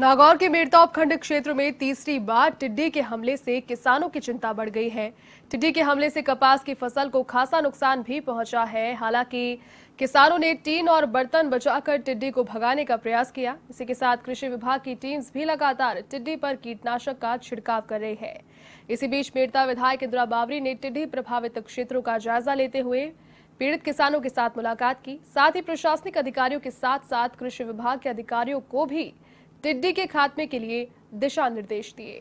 नागौर के मेड़ता उपखंड क्षेत्र में तीसरी बार टिड्डी के हमले से किसानों की चिंता बढ़ गई है टिड्डी के हमले से कपास की फसल को खासा नुकसान भी पहुंचा है हालांकि किसानों ने टीन और बर्तन बचाकर टिड्डी को भगाने का प्रयास किया इसी के साथ कृषि विभाग की टीम्स भी लगातार टिड्डी पर कीटनाशक का छिड़काव कर रही है इसी बीच मेड़ता विधायक इंदिरा बाबरी ने टिड्डी प्रभावित क्षेत्रों का जायजा लेते हुए पीड़ित किसानों के साथ मुलाकात की साथ ही प्रशासनिक अधिकारियों के साथ साथ कृषि विभाग के अधिकारियों को भी टिड्डी के खात्मे के लिए दिशा निर्देश दिए